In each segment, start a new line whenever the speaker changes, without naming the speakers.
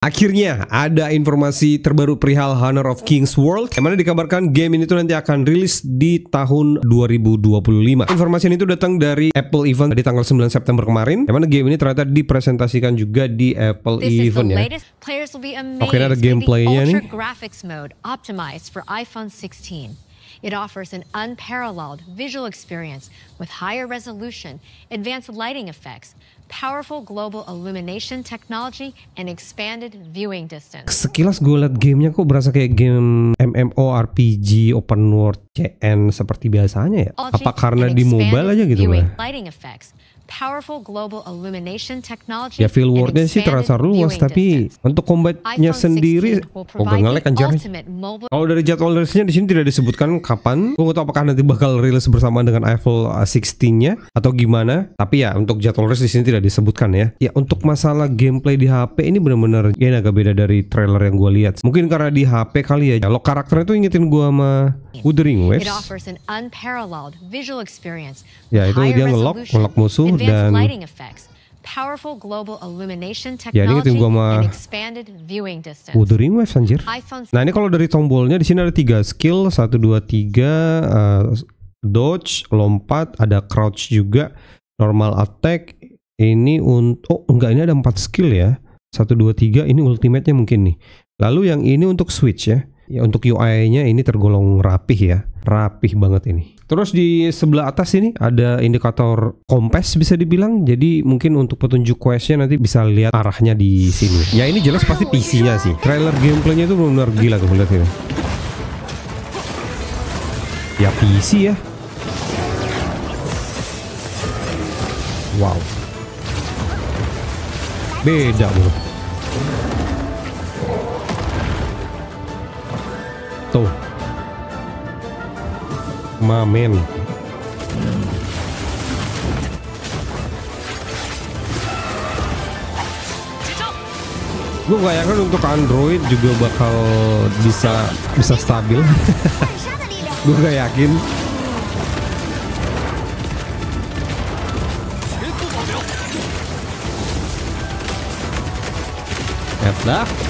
Akhirnya ada informasi terbaru perihal Honor of Kings World yang mana dikabarkan game ini tuh nanti akan rilis di tahun 2025. Informasi ini tuh datang dari Apple Event di tanggal 9 September kemarin. Yang mana game ini ternyata dipresentasikan juga di Apple This Event ya.
Oke, ini ada gameplaynya nih. Mode optimized for iPhone 16. It offers an unparalleled visual experience with higher resolution, advanced lighting effects, powerful global illumination technology, and expanded viewing distance.
Sekilas gue liat gamenya kok berasa kayak game MMORPG open world CN seperti biasanya ya? Apa karena di mobile aja gitu? Viewing,
lighting effects, Ya field sih terasa luas tapi
untuk combatnya sendiri oh gak ngelek anjir. Ya? Kalau dari jadwal rilisnya di sini tidak disebutkan kapan. Gue gak tahu apakah nanti bakal rilis bersamaan dengan iPhone 16-nya uh, atau gimana. Tapi ya untuk jadwal rilis di sini tidak disebutkan ya. Ya untuk masalah gameplay di HP ini benar-benar ya agak beda dari trailer yang gue lihat. Mungkin karena di HP kali ya. Kalau karakternya tuh ingetin gue sama Wuthering Waves.
Ya itu dia ngelock, ngelock musuh dan powerful global illumination technology ya, ini sama expanded viewing distance. Oh,
the anjir. Nah, ini kalau dari tombolnya di sini ada tiga skill, satu dua tiga eh, dodge, lompat, ada crouch juga, normal attack. Ini untuk oh enggak ini ada empat skill ya. satu dua tiga ini ultimate-nya mungkin nih. Lalu yang ini untuk switch ya. Ya untuk UI-nya ini tergolong rapih ya. Rapih banget ini. Terus di sebelah atas ini ada indikator kompas bisa dibilang. Jadi mungkin untuk petunjuk questnya nanti bisa lihat arahnya di sini. Ya ini jelas pasti PC-nya sih. Trailer gameplay-nya itu benar-benar gila tuh lihat ini. Ya PC ya. Wow. Beda bro. Tuh. Mamen. Gue bayangkan untuk Android juga bakal bisa bisa stabil. Gue gak yakin. Enak.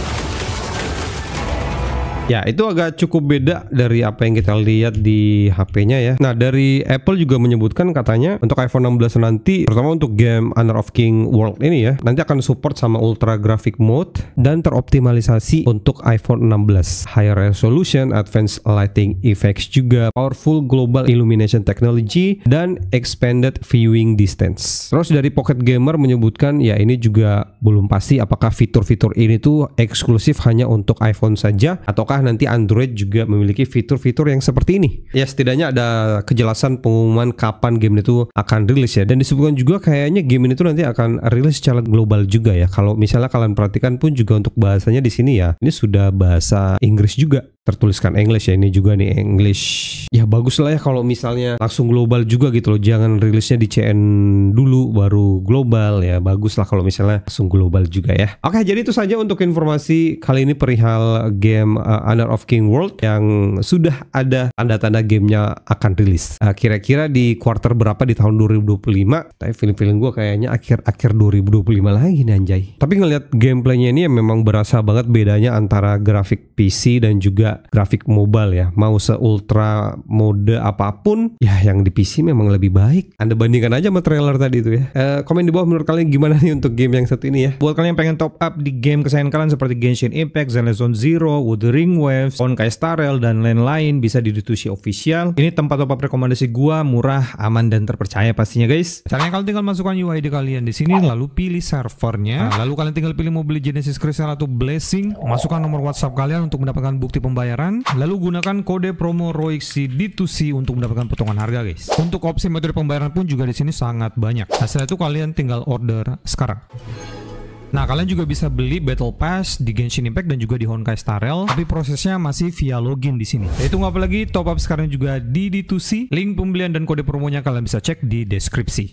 Ya, itu agak cukup beda dari apa yang kita lihat di HP-nya ya. Nah, dari Apple juga menyebutkan katanya untuk iPhone 16 nanti, pertama untuk game Honor of King World ini ya, nanti akan support sama Ultra Graphic Mode dan teroptimalisasi untuk iPhone 16. High resolution, advanced lighting effects juga, powerful global illumination technology dan expanded viewing distance. Terus dari Pocket Gamer menyebutkan ya ini juga belum pasti apakah fitur-fitur ini tuh eksklusif hanya untuk iPhone saja ataukah apakah nanti Android juga memiliki fitur-fitur yang seperti ini? Ya setidaknya ada kejelasan pengumuman kapan game itu akan rilis ya. Dan disebutkan juga kayaknya game ini tuh nanti akan rilis secara global juga ya. Kalau misalnya kalian perhatikan pun juga untuk bahasanya di sini ya, ini sudah bahasa Inggris juga tertuliskan English ya ini juga nih English ya bagus lah ya kalau misalnya langsung global juga gitu loh jangan rilisnya di CN dulu baru global ya bagus lah kalau misalnya langsung global juga ya oke jadi itu saja untuk informasi kali ini perihal game uh, Honor of King World yang sudah ada tanda-tanda gamenya akan rilis uh, kira-kira di quarter berapa di tahun 2025 tapi feeling-feeling gue kayaknya akhir-akhir 2025 lagi nih anjay tapi ngelihat gameplaynya ini ya memang berasa banget bedanya antara grafik PC dan juga grafik mobile ya. Mau se-ultra mode apapun, ya yang di PC memang lebih baik. Anda bandingkan aja sama trailer tadi itu ya. E, komen di bawah menurut kalian gimana nih untuk game yang satu ini ya. Buat kalian yang pengen top up di game kesayangan kalian seperti Genshin Impact, Zenless Zero, Wuthering Waves, Honkai Star Rail, dan lain-lain bisa di Dutushi Official. Ini tempat top up rekomendasi gua, murah, aman, dan terpercaya pastinya guys. Caranya kalian tinggal masukkan UID kalian di sini, lalu pilih servernya. Nah, lalu kalian tinggal pilih mau beli Genesis Crystal atau Blessing, masukkan nomor WhatsApp kalian untuk mendapatkan bukti pembayaran pembayaran, lalu gunakan kode promo ROIC D2C untuk mendapatkan potongan harga guys. Untuk opsi metode pembayaran pun juga di sini sangat banyak. Nah, setelah itu kalian tinggal order sekarang. Nah, kalian juga bisa beli Battle Pass di Genshin Impact dan juga di Honkai Star Rail, tapi prosesnya masih via login di sini. Itu nggak apa lagi, top up sekarang juga di D2C. Link pembelian dan kode promonya kalian bisa cek di deskripsi.